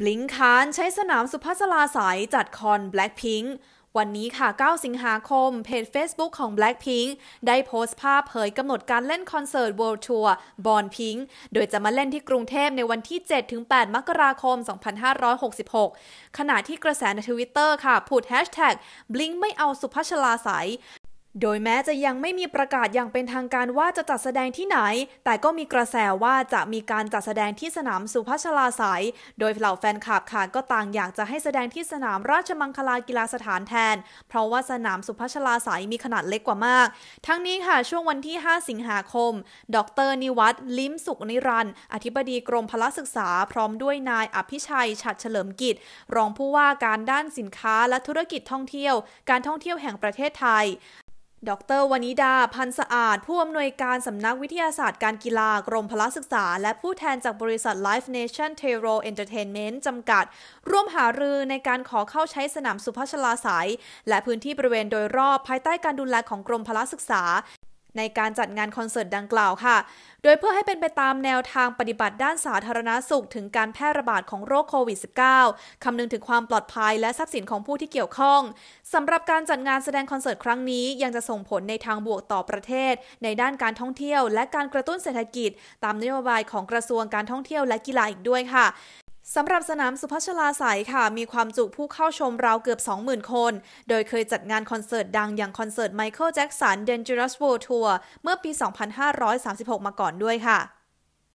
บลิงคานใช้สนามสุพัษลาสายจัดคอน Blackpink วันนี้ค่ะ 9 สิงหาคมเพจ Facebook ของ Blackpink ได้โพสต์ภาพเผยกำหนดการเล่นคอนเสิร์ต World Tour บอนพิงโดยจะมาเล่นที่กรุงเทพในวันที่ 7-8 มกราคม 2566 ขณะที่กระแสในทวิตเตอร์ค่ะ พูดแฮชแท็กบลิงไม่เอาสุพัชลาสายโดยแม้จะยังไม่มีประกาศอย่างเป็นทางการว่าจะจัดแสดงที่ไหน แต่ก็มีกระแสว่าจะมีการจัดแสดงที่สนามสุพัชลาสาย โดยเหล่าแฟนคลับค่ะก็ต่างอยากจะให้แสดงที่สนามราชมังคลากีฬาสถานแทน เพราะว่าสนามสุพัชลาสายมีขนาดเล็กกว่ามาก ทั้งนี้ค่ะช่วงวันที่ 5 สิงหาคม ดร นิวัตรลิ้มสุขนิรันต์อธิบดีกรมพละศึกษา พร้อมด้วย นายอภิชัย ฉัดเฉลิมกิจ รองผู้ว่าการด้านสินค้าและธุรกิจท่องเที่ยว การท่องเที่ยวแห่งประเทศไทยดรวนิดา พันสะอาด ผู้อำนวยการสำนักวิทยาศาสตร์การกีฬากรมพละศึกษา และผู้แทนจากบริษัท Life Nation t e r o Entertainment จำกัด ร่วมหารือในการขอเข้าใช้สนามสุภัชลาสายและพื้นที่บริเวณโดยรอบภายใต้การดูแลของกรมพละศึกษาในการจัดงานคอนเสิร์ตดังกล่าวค่ะ โดยเพื่อให้เป็นไปตามแนวทางปฏิบัติด้านสาธารณาสุขถึงการแพร่ระบาดของโรคโควิด -19 คำนึงถึงความปลอดภัยและทรัพย์สินของผู้ที่เกี่ยวข้อง สำหรับการจัดงานแสดงคอนเสิร์ตครั้งนี้ยังจะส่งผลในทางบวกต่อประเทศในด้านการท่องเที่ยวและการกระตุ้นเศรษฐกิจตามนโยบายของกระทรวงการท่องเที่ยวและกีฬาอีกด้วยค่ะสำหรับสนามสุพัชลาสายค่ะ มีความจุผู้เข้าชมราวเกือบ 20,000 คน โดยเคยจัดงานคอนเสิร์ตดังอย่างคอนเสิร์ตไมเคิลแจ็กสัน Dangerous World Tour เมื่อปี 2536 มาก่อนด้วยค่ะ